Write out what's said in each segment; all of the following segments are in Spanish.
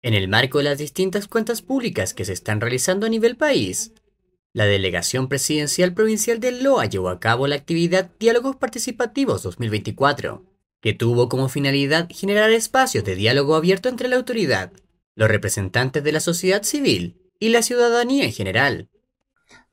En el marco de las distintas cuentas públicas que se están realizando a nivel país, la Delegación Presidencial Provincial de Loa llevó a cabo la actividad Diálogos Participativos 2024, que tuvo como finalidad generar espacios de diálogo abierto entre la autoridad, los representantes de la sociedad civil y la ciudadanía en general.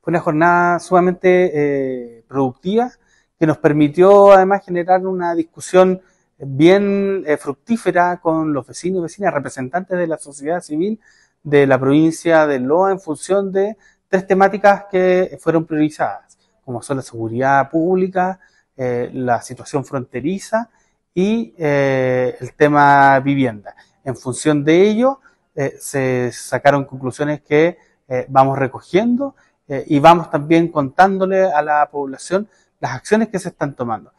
Fue una jornada sumamente eh, productiva que nos permitió además generar una discusión bien eh, fructífera con los vecinos y vecinas, representantes de la sociedad civil de la provincia de Loa en función de tres temáticas que fueron priorizadas, como son la seguridad pública, eh, la situación fronteriza y eh, el tema vivienda. En función de ello, se sacaron conclusiones que vamos recogiendo y vamos también contándole a la población las acciones que se están tomando.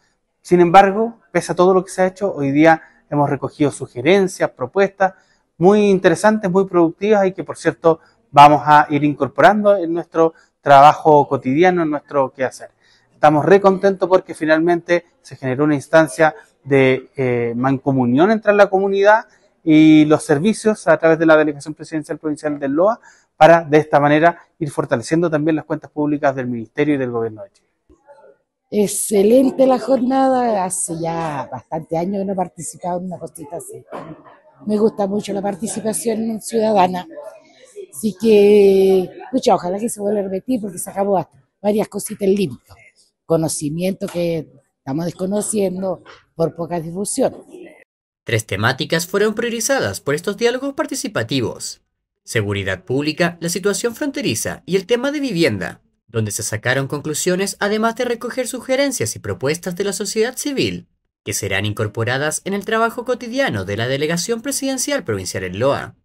Sin embargo, pese a todo lo que se ha hecho, hoy día hemos recogido sugerencias, propuestas muy interesantes, muy productivas y que, por cierto, vamos a ir incorporando en nuestro trabajo cotidiano, en nuestro quehacer. Estamos re contentos porque finalmente se generó una instancia de eh, mancomunión entre la comunidad y los servicios a través de la Delegación Presidencial Provincial del LOA para de esta manera ir fortaleciendo también las cuentas públicas del Ministerio y del Gobierno de Chile. Excelente la jornada, hace ya bastante años que no he participado en una cosita así. Me gusta mucho la participación ciudadana, así que, mucha, ojalá que se vuelva a repetir porque se hasta. varias cositas limpias, conocimiento que estamos desconociendo por poca difusión. Tres temáticas fueron priorizadas por estos diálogos participativos. Seguridad pública, la situación fronteriza y el tema de vivienda, donde se sacaron conclusiones además de recoger sugerencias y propuestas de la sociedad civil, que serán incorporadas en el trabajo cotidiano de la Delegación Presidencial Provincial en Loa.